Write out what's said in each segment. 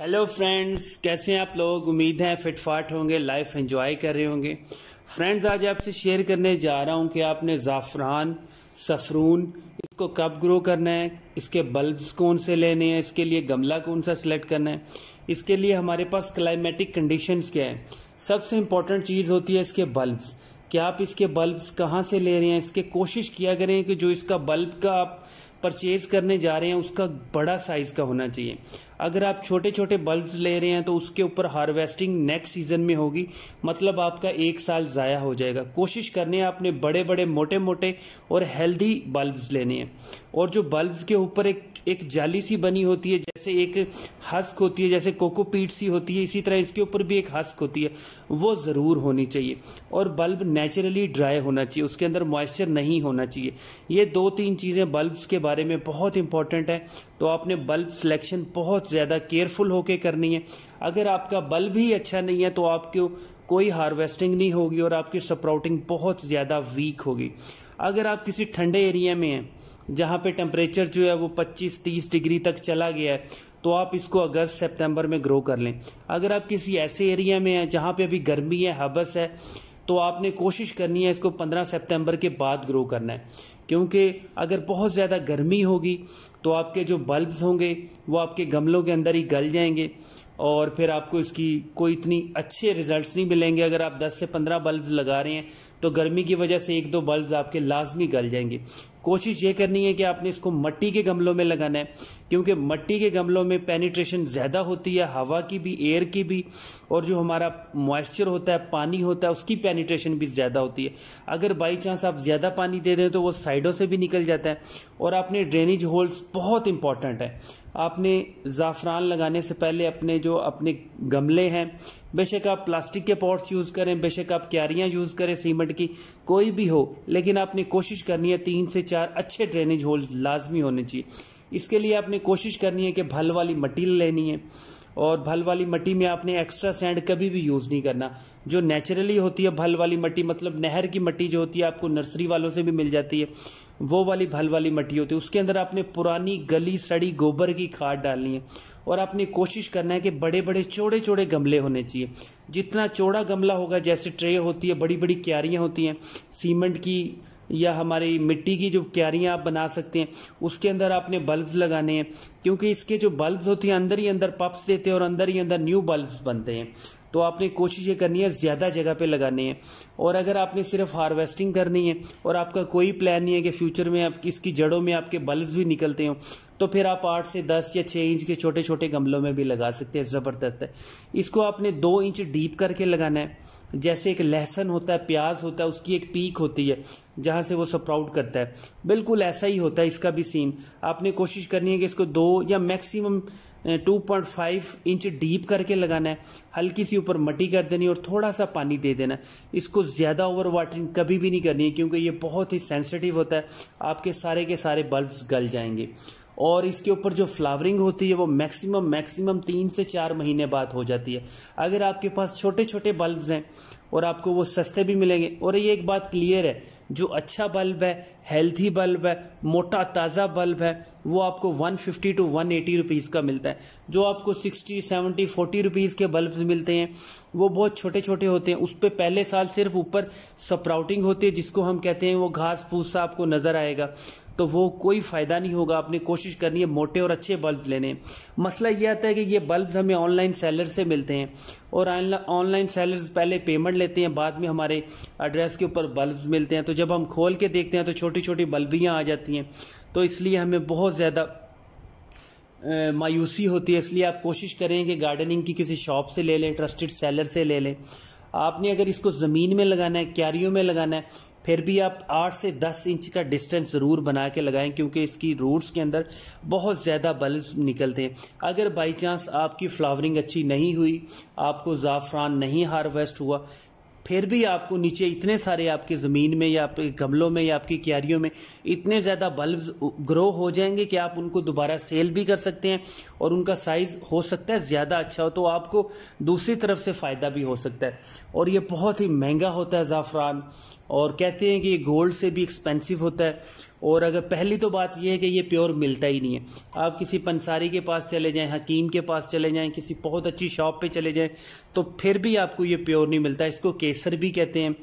hello friends कैसे हैं आप लोग उम्मीद है फिट फाट होंगे लाइफ एंजॉय कर रहे होंगे फ्रेंड्स आज आपसे शेयर करने जा रहा हूं कि आपने ज़ाफ़रान सफरून इसको कब ग्रो करना है इसके बल्ब्स कौन से लेने हैं इसके लिए गमला कौन सा सिलेक्ट करना है इसके लिए हमारे पास क्लाइमेटिक कंडीशंस क्या है सबसे इम्पॉर्टेंट चीज़ होती है इसके बल्ब्स कि आप इसके बल्ब्स कहाँ से ले रहे हैं इसके कोशिश किया करें कि जो इसका बल्ब का आप परचेज़ करने जा रहे हैं उसका बड़ा साइज़ का होना चाहिए अगर आप छोटे छोटे बल्ब्स ले रहे हैं तो उसके ऊपर हार्वेस्टिंग नेक्स्ट सीज़न में होगी मतलब आपका एक साल ज़ाया हो जाएगा कोशिश करने हैं आपने बड़े बड़े मोटे मोटे और हेल्दी बल्ब्स लेने हैं और जो बल्ब्स के ऊपर एक एक जाली सी बनी होती है जैसे एक हस्क होती है जैसे कोकोपीट सी होती है इसी तरह इसके ऊपर भी एक हस्क होती है वो ज़रूर होनी चाहिए और बल्ब नेचुरली ड्राई होना चाहिए उसके अंदर मॉइस्चर नहीं होना चाहिए ये दो तीन चीज़ें बल्ब्स के बारे में बहुत इंपॉर्टेंट है तो आपने बल्ब सिलेक्शन बहुत ज़्यादा केयरफुल होके करनी है अगर आपका बल्ब ही अच्छा नहीं है तो आपको कोई हार्वेस्टिंग नहीं होगी और आपकी सप्राउटिंग बहुत ज़्यादा वीक होगी अगर आप किसी ठंडे एरिया में हैं जहाँ पे टेम्परेचर जो है वो 25-30 डिग्री तक चला गया है तो आप इसको अगस्त सितंबर में ग्रो कर लें अगर आप किसी ऐसे एरिया में हैं जहाँ पे अभी गर्मी है हबस है तो आपने कोशिश करनी है इसको 15 सितंबर के बाद ग्रो करना है क्योंकि अगर बहुत ज़्यादा गर्मी होगी तो आपके जो बल्ब्स होंगे वो आपके गमलों के अंदर ही गल जाएंगे और फिर आपको इसकी कोई इतनी अच्छे रिजल्ट्स नहीं मिलेंगे अगर आप 10 से 15 बल्ब लगा रहे हैं तो गर्मी की वजह से एक दो बल्ब आपके लाजमी गल जाएंगे कोशिश ये करनी है कि आपने इसको मट्टी के गमलों में लगाना है क्योंकि मट्टी के गमलों में पेनिट्रेशन ज़्यादा होती है हवा की भी एयर की भी और जो हमारा मॉइस्चर होता है पानी होता है उसकी पेनिट्रेशन भी ज़्यादा होती है अगर बाई चांस आप ज़्यादा पानी दे रहे हो तो वो साइडों से भी निकल जाता है और आपने ड्रेनेज होल्स बहुत इंपॉर्टेंट है आपने ज़ाफ़रान लगाने से पहले अपने जो अपने गमले हैं बेशक आप प्लास्टिक के पॉट्स यूज़ करें बेशक आप क्यारियाँ यूज़ करें सीमेंट की कोई भी हो लेकिन आपने कोशिश करनी है तीन से चार अच्छे ड्रेनेज होल लाजमी होने चाहिए इसके लिए आपने कोशिश करनी है कि भल वाली मट्टी लेनी है और भल वाली मट्टी में आपने एक्स्ट्रा सैंड कभी भी यूज़ नहीं करना जो नेचुरली होती है भल वाली मट्टी मतलब नहर की मट्टी जो होती है आपको नर्सरी वालों से भी मिल जाती है वो वाली भल वाली मट्टी होती है उसके अंदर आपने पुरानी गली सड़ी गोबर की खाद डालनी है और आपने कोशिश करना है कि बड़े बड़े चौड़े चौड़े गमले होने चाहिए जितना चौड़ा गमला होगा जैसे ट्रे होती है बड़ी बड़ी क्यारियाँ होती हैं सीमेंट की या हमारी मिट्टी की जो क्यारियाँ आप बना सकते हैं उसके अंदर आपने बल्ब लगाने हैं क्योंकि इसके जो बल्ब होते हैं अंदर ही अंदर पप्स देते हैं और अंदर ही अंदर न्यू बल्ब बनते हैं तो आपने कोशिश ये करनी है ज़्यादा जगह पे लगाने हैं और अगर आपने सिर्फ हार्वेस्टिंग करनी है और आपका कोई प्लान नहीं है कि फ्यूचर में आप इसकी जड़ों में आपके बल्ब भी निकलते हों तो फिर आप आठ से दस या छः इंच के छोटे छोटे गमलों में भी लगा सकते हैं ज़बरदस्त है इसको आपने दो इंच डीप करके लगाना है जैसे एक लहसन होता है प्याज होता है उसकी एक पीक होती है जहाँ से वो सप्राउट करता है बिल्कुल ऐसा ही होता है इसका भी सीन आपने कोशिश करनी है कि इसको दो या मैक्सिमम 2.5 इंच डीप करके लगाना है हल्की सी ऊपर मटी कर देनी और थोड़ा सा पानी दे देना इसको ज़्यादा ओवर वाटरिंग कभी भी नहीं करनी है क्योंकि ये बहुत ही सेंसिटिव होता है आपके सारे के सारे बल्ब्स गल जाएंगे और इसके ऊपर जो फ्लावरिंग होती है वो मैक्सिमम मैक्सिमम तीन से चार महीने बाद हो जाती है अगर आपके पास छोटे छोटे बल्ब हैं और आपको वो सस्ते भी मिलेंगे और ये एक बात क्लियर है जो अच्छा बल्ब है हेल्थी बल्ब है मोटा ताज़ा बल्ब है वो आपको 150 टू 180 एटी रुपीज़ का मिलता है जो आपको 60 70 40 रुपीज़ के बल्ब मिलते हैं वो बहुत छोटे छोटे होते हैं उस पर पहले साल सिर्फ ऊपर सप्राउटिंग होती है जिसको हम कहते हैं वो घास फूस सा आपको नज़र आएगा तो वो कोई फ़ायदा नहीं होगा आपने कोशिश करनी है मोटे और अच्छे बल्ब लेने मसला यह आता है कि ये बल्ब हमें ऑनलाइन सेलर से मिलते हैं और ऑनलाइन सेलर्स पहले पेमेंट लेते हैं बाद में हमारे एड्रेस के ऊपर बल्ब मिलते हैं तो जब हम खोल के देखते हैं तो छोटी छोटी बल्बियाँ आ जाती हैं तो इसलिए हमें बहुत ज़्यादा मायूसी होती है इसलिए आप कोशिश करें कि गार्डनिंग की किसी शॉप से ले लें ट्रस्टेड सेलर से ले लें आपने अगर इसको ज़मीन में लगाना है क्यारियों में लगाना है फिर भी आप आठ से दस इंच का डिस्टेंस ज़रूर बना के लगाएं क्योंकि इसकी रूट्स के अंदर बहुत ज़्यादा बल्ब निकलते हैं अगर बाई चांस आपकी फ्लावरिंग अच्छी नहीं हुई आपको ज़ाफ़रान नहीं हारवेस्ट हुआ फिर भी आपको नीचे इतने सारे आपके ज़मीन में या आपके गमलों में या आपकी क्यारियों में इतने ज़्यादा बल्ब ग्रो हो जाएंगे कि आप उनको दोबारा सेल भी कर सकते हैं और उनका साइज़ हो सकता है ज़्यादा अच्छा हो तो आपको दूसरी तरफ से फ़ायदा भी हो सकता है और ये बहुत ही महंगा होता है ज़ाफ़रान और कहते हैं कि ये गोल्ड से भी एक्सपेंसिव होता है और अगर पहली तो बात यह है कि ये प्योर मिलता ही नहीं है आप किसी पंसारी के पास चले जाएं हकीम के पास चले जाएं किसी बहुत अच्छी शॉप पे चले जाएं तो फिर भी आपको ये प्योर नहीं मिलता इसको केसर भी कहते हैं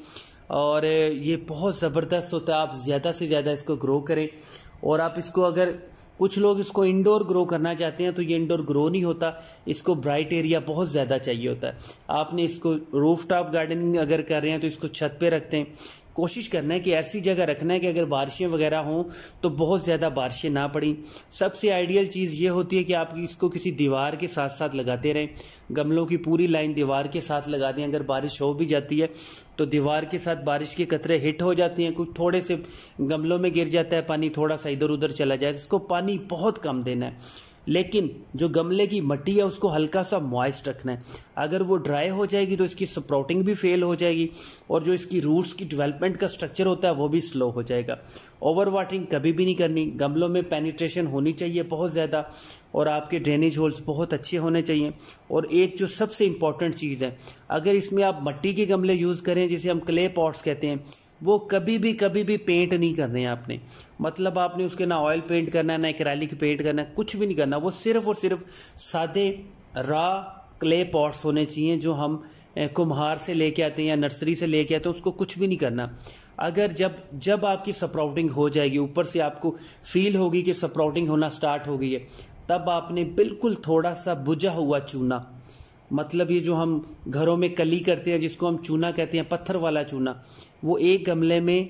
और ये बहुत ज़बरदस्त होता है आप ज़्यादा से ज़्यादा इसको ग्रो करें और आप इसको अगर कुछ लोग इसको इंडोर ग्रो करना चाहते हैं तो ये इंडोर ग्रो नहीं होता इसको ब्राइट एरिया बहुत ज़्यादा चाहिए होता है आपने इसको रूफ टॉप गार्डनिंग अगर कर रहे हैं तो इसको छत पे रखते हैं कोशिश करना है कि ऐसी जगह रखना है कि अगर बारिशें वगैरह हों तो बहुत ज़्यादा बारिशें ना पड़ी सबसे आइडियल चीज़ ये होती है कि आप इसको किसी दीवार के साथ साथ लगाते रहें गमलों की पूरी लाइन दीवार के साथ लगा दें अगर बारिश हो भी जाती है तो दीवार के साथ बारिश के कतरे हिट हो जाते हैं कुछ थोड़े से गमलों में गिर जाता है पानी थोड़ा सा इधर उधर चला जाए इसको पानी बहुत कम देना है लेकिन जो गमले की मट्टी है उसको हल्का सा मॉइस्ट रखना है अगर वो ड्राई हो जाएगी तो इसकी सप्रोटिंग भी फेल हो जाएगी और जो इसकी रूट्स की डेवलपमेंट का स्ट्रक्चर होता है वो भी स्लो हो जाएगा ओवर वाटरिंग कभी भी नहीं करनी गमलों में पेनिट्रेशन होनी चाहिए बहुत ज़्यादा और आपके ड्रेनेज होल्स बहुत अच्छे होने चाहिए और एक जो सबसे इम्पॉर्टेंट चीज़ है अगर इसमें आप मट्टी के गमले यूज़ करें जिसे हम क्ले पॉट्स कहते हैं वो कभी भी कभी भी पेंट नहीं करने आपने मतलब आपने उसके ना ऑयल पेंट करना है ना एक्रेलिक पेंट करना है कुछ भी नहीं करना वो सिर्फ और सिर्फ सादे रा क्ले पॉट्स होने चाहिए जो हम कुम्हार से लेके आते हैं या नर्सरी से लेके आते हैं उसको कुछ भी नहीं करना अगर जब जब आपकी सप्राउटिंग हो जाएगी ऊपर से आपको फील होगी कि सप्राउटिंग होना स्टार्ट हो गई है तब आपने बिल्कुल थोड़ा सा बुझा हुआ चूना मतलब ये जो हम घरों में कली करते हैं जिसको हम चूना कहते हैं पत्थर वाला चूना वो एक गमले में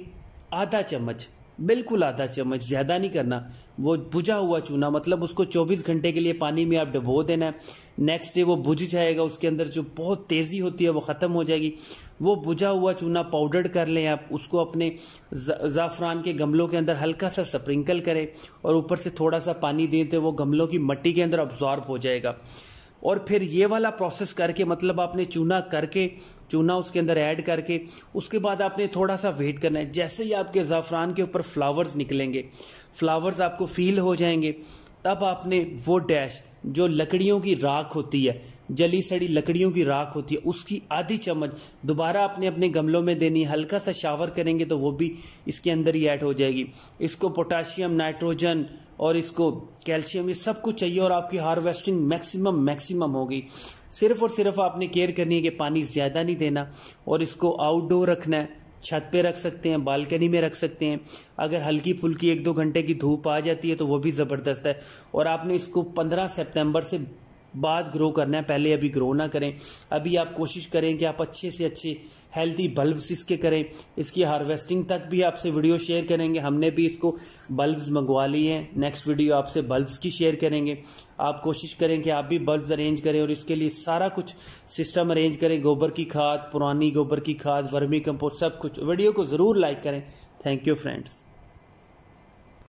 आधा चम्मच बिल्कुल आधा चम्मच ज़्यादा नहीं करना वो बुझा हुआ चूना मतलब उसको 24 घंटे के लिए पानी में आप डुबो देना है नेक्स्ट डे वो बुझ जाएगा उसके अंदर जो बहुत तेज़ी होती है वो ख़त्म हो जाएगी वो बुझा हुआ चूना पाउडर कर लें आप उसको अपने ज़ाफ़रान के गमलों के अंदर हल्का सा स्प्रिंकल करें और ऊपर से थोड़ा सा पानी दें तो वो गमलों की मट्टी के अंदर ऑब्जॉर्ब हो जाएगा और फिर ये वाला प्रोसेस करके मतलब आपने चूना करके चूना उसके अंदर ऐड करके उसके बाद आपने थोड़ा सा वेट करना है जैसे ही आपके ज़ाफ़रान के ऊपर फ्लावर्स निकलेंगे फ्लावर्स आपको फील हो जाएंगे तब आपने वो डैश जो लकड़ियों की राख होती है जली सड़ी लकड़ियों की राख होती है उसकी आधी चम्मच दोबारा आपने अपने गमलों में देनी हल्का सा शावर करेंगे तो वो भी इसके अंदर ही ऐड हो जाएगी इसको पोटाशियम नाइट्रोजन और इसको कैल्शियम ये सब कुछ चाहिए और आपकी हार्वेस्टिंग मैक्सिमम मैक्सिमम होगी सिर्फ और सिर्फ आपने केयर करनी है कि पानी ज़्यादा नहीं देना और इसको आउटडोर रखना है छत पे रख सकते हैं बालकनी में रख सकते हैं अगर हल्की फुल्की एक दो घंटे की धूप आ जाती है तो वो भी ज़बरदस्त है और आपने इसको पंद्रह सितंबर से बाद ग्रो करना है पहले अभी ग्रो ना करें अभी आप कोशिश करें कि आप अच्छे से अच्छे हेल्थी बल्ब्स इसके करें इसकी हार्वेस्टिंग तक भी आपसे वीडियो शेयर करेंगे हमने भी इसको बल्ब्स मंगवा लिए हैं नेक्स्ट वीडियो आपसे बल्ब्स की शेयर करेंगे आप कोशिश करें कि आप भी बल्ब्स अरेंज करें और इसके लिए सारा कुछ सिस्टम अरेंज करें गोबर की खाद पुरानी गोबर की खाद वर्मी कंपोस्ट सब कुछ वीडियो को ज़रूर लाइक करें थैंक यू फ्रेंड्स